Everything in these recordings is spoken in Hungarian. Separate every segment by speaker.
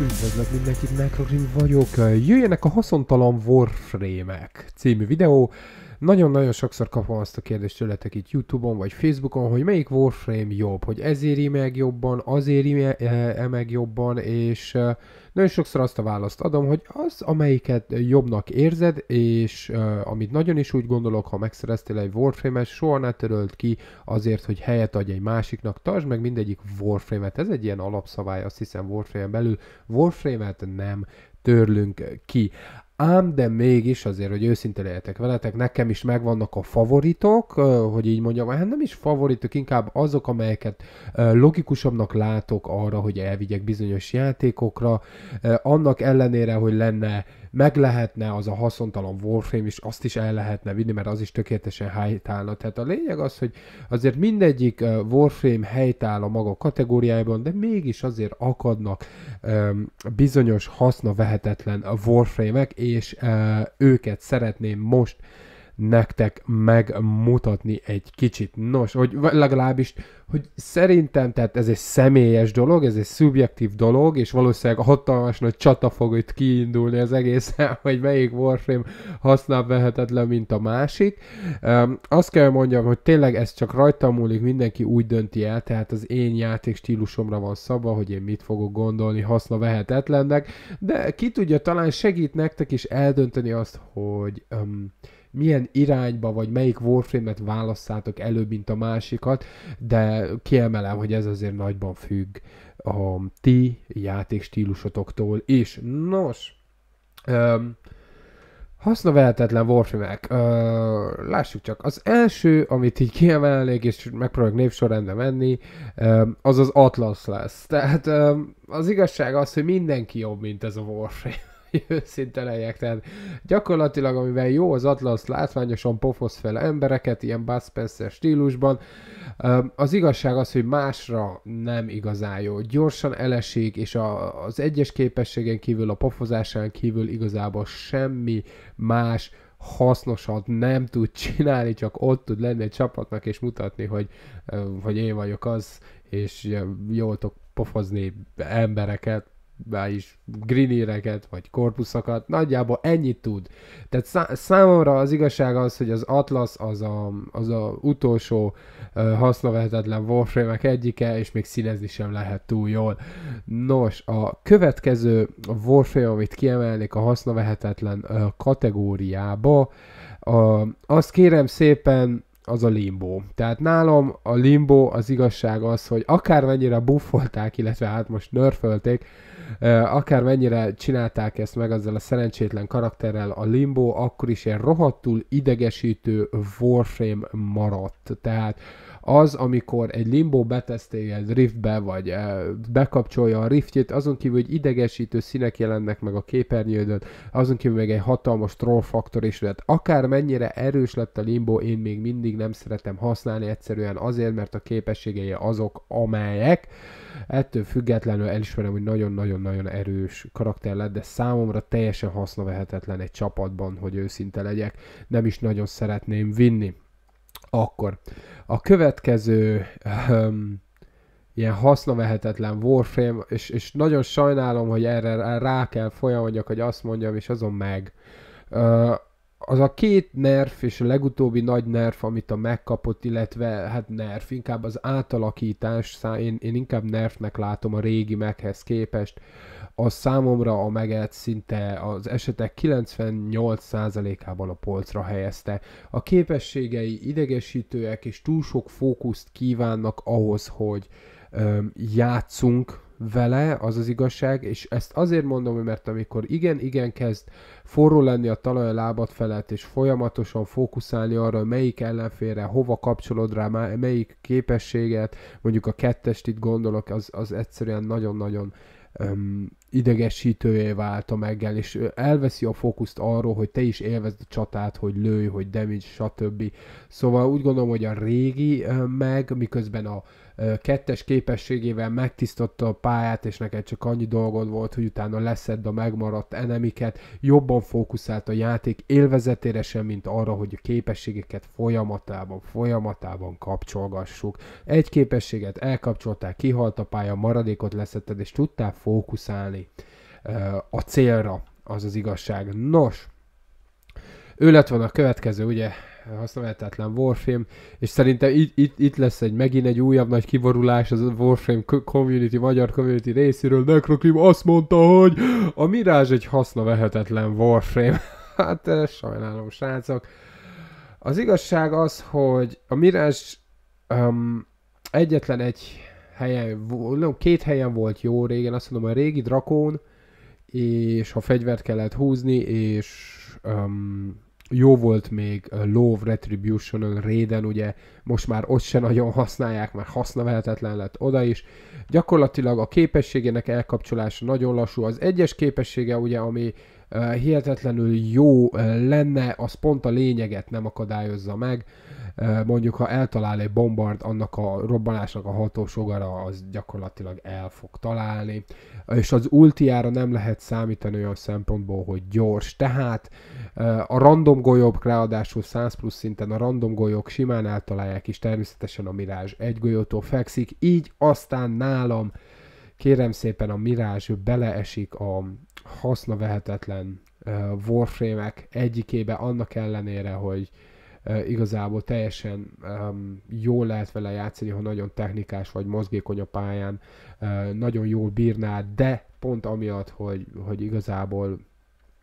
Speaker 1: Üdvözlök mindenkit, Necrogrim vagyok. Jöjjenek a haszontalan Warframe-ek című videó. Nagyon-nagyon sokszor kapom azt a kérdést tőletek itt Youtube-on vagy Facebookon, hogy melyik Warframe jobb, hogy ez éri meg jobban, az éri e, -e meg jobban, és e, nagyon sokszor azt a választ adom, hogy az, amelyiket jobbnak érzed, és e, amit nagyon is úgy gondolok, ha megszereztél egy Warframe-et, soha ne törölt ki azért, hogy helyet adj egy másiknak, tartsd meg mindegyik Warframe-et, ez egy ilyen alapszabály, azt hiszem Warframe belül, Warframe-et nem törlünk ki. Ám, de mégis azért, hogy őszinte lehetek veletek, nekem is megvannak a favoritok, hogy így mondjam, hát nem is favoritok, inkább azok, amelyeket logikusabbnak látok arra, hogy elvigyek bizonyos játékokra, annak ellenére, hogy lenne meg lehetne az a haszontalan Warframe is, azt is el lehetne vinni, mert az is tökéletesen helytállna. Tehát a lényeg az, hogy azért mindegyik Warframe helytáll a maga kategóriájában, de mégis azért akadnak bizonyos haszna vehetetlen Warframe-ek, és uh, őket szeretném most nektek megmutatni egy kicsit. Nos, hogy legalábbis, hogy szerintem, tehát ez egy személyes dolog, ez egy szubjektív dolog, és valószínűleg hatalmas nagy csata fog itt kiindulni az egészen, hogy melyik Warframe használ vehetetlen, mint a másik. Um, azt kell mondjam, hogy tényleg ez csak rajta múlik, mindenki úgy dönti el, tehát az én játék stílusomra van szabva, hogy én mit fogok gondolni haszna vehetetlennek, de ki tudja, talán segít nektek is eldönteni azt, hogy um, milyen irányba, vagy melyik Warframe-et válasszátok előbb, mint a másikat, de kiemelem, hogy ez azért nagyban függ a ti játékstílusotoktól is. Nos, um, Hasznavehetetlen Warframe-ek. Uh, lássuk csak. Az első, amit így kiemelnék, és megpróbálok névsorrendbe menni, um, az az Atlas lesz. Tehát um, az igazság az, hogy mindenki jobb, mint ez a Warframe. őszinte legyek. Tehát gyakorlatilag, amivel jó az Atlas, látványosan pofosz fel embereket, ilyen Bud Spencer stílusban. Az igazság az, hogy másra nem igazán jó. Gyorsan elesik, és a, az egyes képességen kívül, a pofozásán kívül igazából semmi más hasznosat nem tud csinálni, csak ott tud lenni egy csapatnak, és mutatni, hogy, hogy én vagyok az, és jól tudok pofozni embereket, is grilléreket, vagy korpuszokat, nagyjából ennyit tud. Tehát szá- számomra az igazság az, hogy az Atlas az a, az a utolsó uh, hasznavehetetlen warframe egyike, és még színezni sem lehet túl jól. Nos, a következő warframe, amit kiemelnék a hasznavehetetlen uh, kategóriába, uh, azt kérem szépen az a limbo. Tehát nálam a limbo az igazság az, hogy akármennyire buffolták, illetve hát most nörfölték, akármennyire csinálták ezt meg azzal a szerencsétlen karakterrel, a limbo akkor is egy rohadtul idegesítő Warframe maradt. Tehát az, amikor egy limbo betesztél egy riftbe, vagy eh, bekapcsolja a riftjét, azon kívül, hogy idegesítő színek jelennek meg a képernyődön, azon kívül meg egy hatalmas troll faktor is lett. Akár mennyire erős lett a limbo, én még mindig nem szeretem használni egyszerűen azért, mert a képességei azok, amelyek. Ettől függetlenül elismerem, hogy nagyon-nagyon-nagyon erős karakter lett, de számomra teljesen hasznavehetetlen egy csapatban, hogy őszinte legyek. Nem is nagyon szeretném vinni. Akkor a következő um, ilyen hasznavehetetlen Warframe, és, és nagyon sajnálom, hogy erre rá kell folyamodjak, hogy azt mondjam, és azon meg. Uh, az a két nerf és a legutóbbi nagy nerf, amit a megkapott, illetve hát nerf, inkább az átalakítás, én, én inkább nerfnek látom a régi meghez képest, az számomra a meget szinte az esetek 98%-ában a polcra helyezte. A képességei idegesítőek és túl sok fókuszt kívánnak ahhoz, hogy ö, játszunk vele, az az igazság, és ezt azért mondom, mert amikor igen-igen kezd forró lenni a talaj a lábad felett, és folyamatosan fókuszálni arra, melyik ellenfélre, hova kapcsolod rá, melyik képességet, mondjuk a kettest itt gondolok, az, az egyszerűen nagyon-nagyon um, idegesítővé vált a meggel, és elveszi a fókuszt arról, hogy te is élvezd a csatát, hogy lőj, hogy damage, stb. Szóval úgy gondolom, hogy a régi meg, miközben a kettes képességével megtisztotta a pályát, és neked csak annyi dolgod volt, hogy utána leszedd a megmaradt enemiket, jobban fókuszált a játék élvezetére sem, mint arra, hogy a képességeket folyamatában, folyamatában kapcsolgassuk. Egy képességet elkapcsoltál, kihalt a pálya, maradékot leszetted, és tudtál fókuszálni a célra, az az igazság. Nos, ő lett van a következő, ugye használhatatlan Warframe, és szerintem itt, itt, itt lesz egy megint egy újabb nagy kiborulás az Warframe community, magyar community részéről. Necrocrim azt mondta, hogy a Mirage egy hasznavehetetlen Warframe. hát eh, sajnálom, srácok. Az igazság az, hogy a Mirage um, egyetlen egy helyen, nem, két helyen volt jó régen, azt mondom, a régi Drakón, és ha fegyvert kellett húzni, és um, jó volt még Love retribution Raiden, ugye most már ott se nagyon használják, már hasznavehetetlen lett oda is. Gyakorlatilag a képességének elkapcsolása nagyon lassú. Az egyes képessége ugye, ami hihetetlenül jó lenne, az pont a lényeget nem akadályozza meg. Mondjuk, ha eltalál egy bombard, annak a robbanásnak a hatósugara az gyakorlatilag el fog találni. És az ultiára nem lehet számítani olyan szempontból, hogy gyors. Tehát a random golyók ráadásul 100 plusz szinten a random golyók simán eltalálják, és természetesen a Mirázs egy golyótól fekszik, így aztán nálam kérem szépen a Mirázs beleesik a hasznavehetetlen uh, warframe egyikébe, annak ellenére, hogy igazából teljesen um, jól lehet vele játszani, ha nagyon technikás vagy mozgékony a pályán, uh, nagyon jól bírná, de pont amiatt, hogy, hogy igazából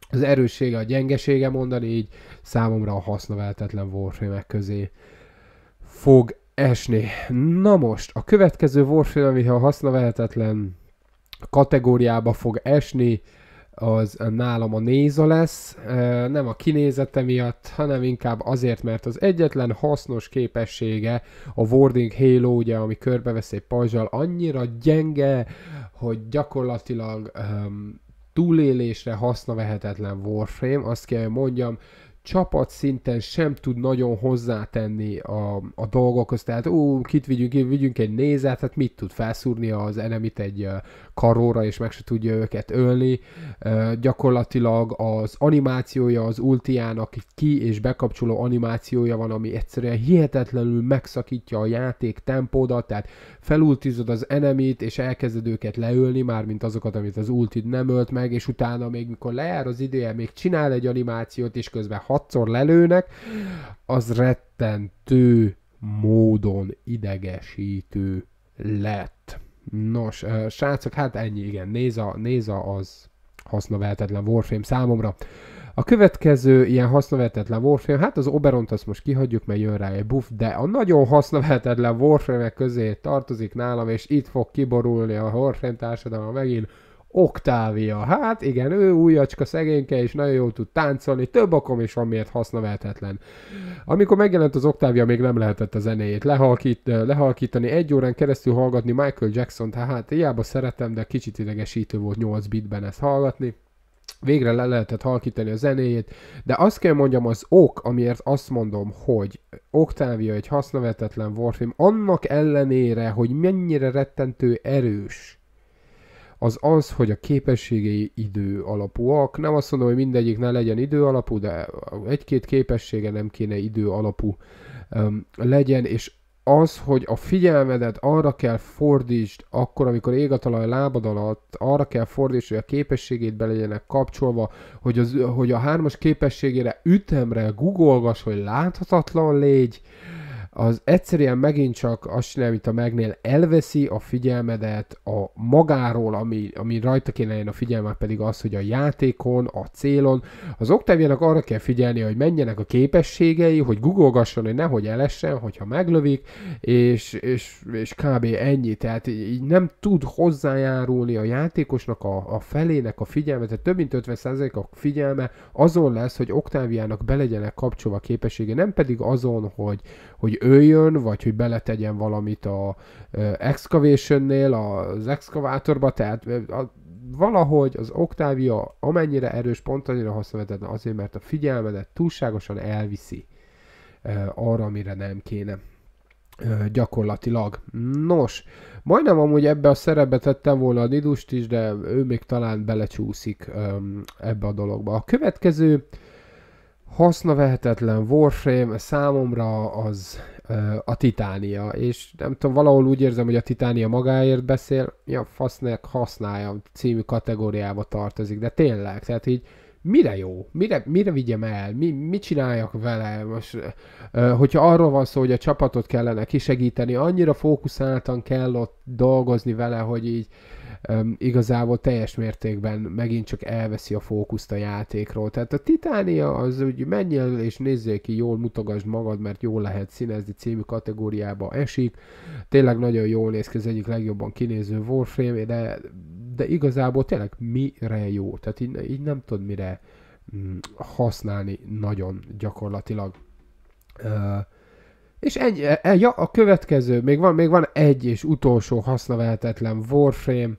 Speaker 1: az erőssége, a gyengesége mondani így, számomra a hasznaveltetlen warframe közé fog esni. Na most, a következő Warframe, ami ha használhatatlan kategóriába fog esni, az nálam a néza lesz, nem a kinézete miatt, hanem inkább azért, mert az egyetlen hasznos képessége a Warding Halo, ugye, ami körbevesz egy pajzsal, annyira gyenge, hogy gyakorlatilag um, túlélésre vehetetlen Warframe, azt kell mondjam, csapat szinten sem tud nagyon hozzátenni a, a dolgokhoz, tehát ú, kit vigyünk, vigyünk egy nézet, hát mit tud felszúrni az enemit egy karóra, és meg se tudja őket ölni. gyakorlatilag az animációja az ultiának ki és bekapcsoló animációja van, ami egyszerűen hihetetlenül megszakítja a játék tempódat, tehát felultizod az enemit, és elkezded őket leölni, mármint azokat, amit az ultid nem ölt meg, és utána még mikor lejár az ideje, még csinál egy animációt, és közben hatszor lelőnek, az rettentő módon idegesítő lett. Nos, srácok, hát ennyi, igen, Néza, Néza az hasznavehetetlen Warframe számomra. A következő ilyen hasznavehetetlen Warframe, hát az Oberont azt most kihagyjuk, mert jön rá egy buff, de a nagyon hasznavehetetlen warframe közé tartozik nálam, és itt fog kiborulni a Warframe társadalma megint. Oktávia, hát igen, ő újacska szegényke, és nagyon jól tud táncolni, több okom is van, miért használhatatlan. Amikor megjelent az Oktávia, még nem lehetett a zenéjét lehalkít, lehalkítani, egy órán keresztül hallgatni Michael jackson hát hiába szeretem, de kicsit idegesítő volt 8 bitben ezt hallgatni. Végre le lehetett halkítani a zenéjét, de azt kell mondjam, az ok, amiért azt mondom, hogy Oktávia egy hasznavetetlen warfilm, annak ellenére, hogy mennyire rettentő erős, az az, hogy a képességei idő alapúak. Nem azt mondom, hogy mindegyik ne legyen idő alapú, de egy-két képessége nem kéne idő alapú um, legyen, és az, hogy a figyelmedet arra kell fordítsd, akkor, amikor ég a talaj lábad alatt, arra kell fordítsd, hogy a képességét be legyenek kapcsolva, hogy, az, hogy a hármas képességére ütemre googolgas, hogy láthatatlan légy, az egyszerűen megint csak azt csinál, amit a megnél, elveszi a figyelmedet a magáról, ami, ami rajta kéne a figyelmet pedig az, hogy a játékon, a célon. Az Octaviannak arra kell figyelni, hogy menjenek a képességei, hogy googolgasson, hogy nehogy elessen, hogyha meglövik, és, és, és kb. ennyi. Tehát így nem tud hozzájárulni a játékosnak a, a felének a figyelmet, tehát több mint 50% a figyelme azon lesz, hogy Octaviának belegyenek kapcsolva a képessége, nem pedig azon, hogy, hogy jön, vagy hogy beletegyen valamit a excavationnél, az excavátorba, tehát a, valahogy az Octavia amennyire erős, pont annyira hasznovetetlen azért, mert a figyelmedet túlságosan elviszi arra, amire nem kéne gyakorlatilag. Nos, majdnem amúgy ebbe a szerepbe tettem volna a Nidust is, de ő még talán belecsúszik ebbe a dologba. A következő vehetetlen Warframe számomra az a Titánia, és nem tudom, valahol úgy érzem, hogy a Titánia magáért beszél, ja, fasznek használja, című kategóriába tartozik, de tényleg, tehát így mire jó, mire, mire vigyem el, mi, mit csináljak vele, most, hogyha arról van szó, hogy a csapatot kellene kisegíteni, annyira fókuszáltan kell ott dolgozni vele, hogy így, um, igazából teljes mértékben megint csak elveszi a fókuszt a játékról. Tehát a Titánia az, hogy menjél és nézzél ki jól, mutogasd magad, mert jól lehet színezni című kategóriába esik. Tényleg nagyon jól néz ki, az egyik legjobban kinéző Warframe, de, de igazából tényleg mire jó? Tehát így, így nem tud mire mm, használni nagyon gyakorlatilag. Uh, és egy, e, e, ja, a következő, még van, még van egy és utolsó hasznavehetetlen Warframe.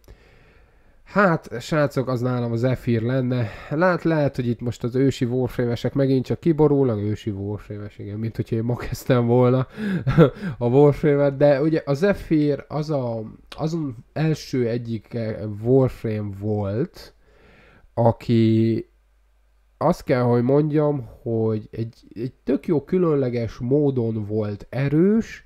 Speaker 1: Hát, srácok, az nálam az Zephyr lenne. Lát, lehet, hogy itt most az ősi Warframe-esek megint csak kiborulnak, ősi warframe igen, mint hogyha én ma kezdtem volna a warframe de ugye a Zephyr az a, azon első egyik Warframe volt, aki azt kell, hogy mondjam, hogy egy, egy tök jó különleges módon volt erős,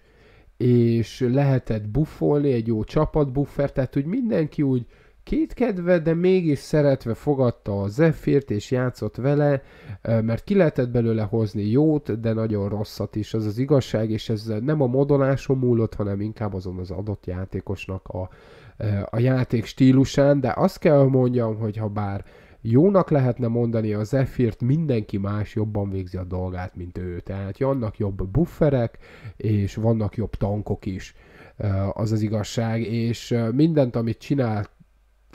Speaker 1: és lehetett buffolni, egy jó csapat buffer, tehát hogy mindenki úgy kétkedve, de mégis szeretve fogadta a Zephyrt és játszott vele, mert ki lehetett belőle hozni jót, de nagyon rosszat is, az az igazság, és ez nem a modoláson múlott, hanem inkább azon az adott játékosnak a, a játék stílusán, de azt kell mondjam, hogy ha bár jónak lehetne mondani, a Zephyrt mindenki más jobban végzi a dolgát, mint ő. Tehát vannak jobb bufferek, és vannak jobb tankok is, az az igazság, és mindent, amit csinált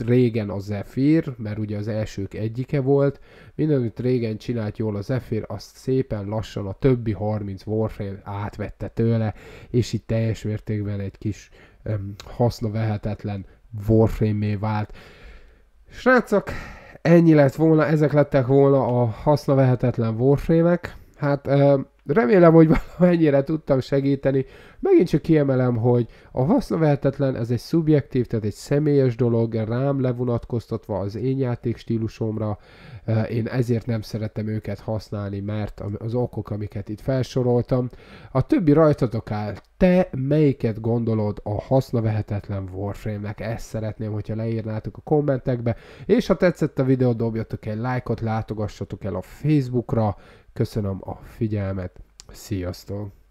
Speaker 1: régen a Zephyr, mert ugye az elsők egyike volt, mindenütt régen csinált jól a Zephyr, azt szépen lassan a többi 30 Warframe átvette tőle, és itt teljes mértékben egy kis um, haszna vehetetlen Warframe-é vált. Srácok, Ennyi lett volna, ezek lettek volna a hasznavehetetlen warframe-ek. Hát remélem, hogy valamennyire tudtam segíteni. Megint csak kiemelem, hogy a hasznaveltetlen, ez egy szubjektív, tehát egy személyes dolog, rám levonatkoztatva az én játék stílusomra. Eh, én ezért nem szeretem őket használni, mert az okok, amiket itt felsoroltam. A többi rajtatok áll. Te melyiket gondolod a hasznavehetetlen Warframe-nek? Ezt szeretném, hogyha leírnátok a kommentekbe. És ha tetszett a videó, dobjatok egy lájkot, látogassatok el a Facebookra. Köszönöm a figyelmet. Sziasztok!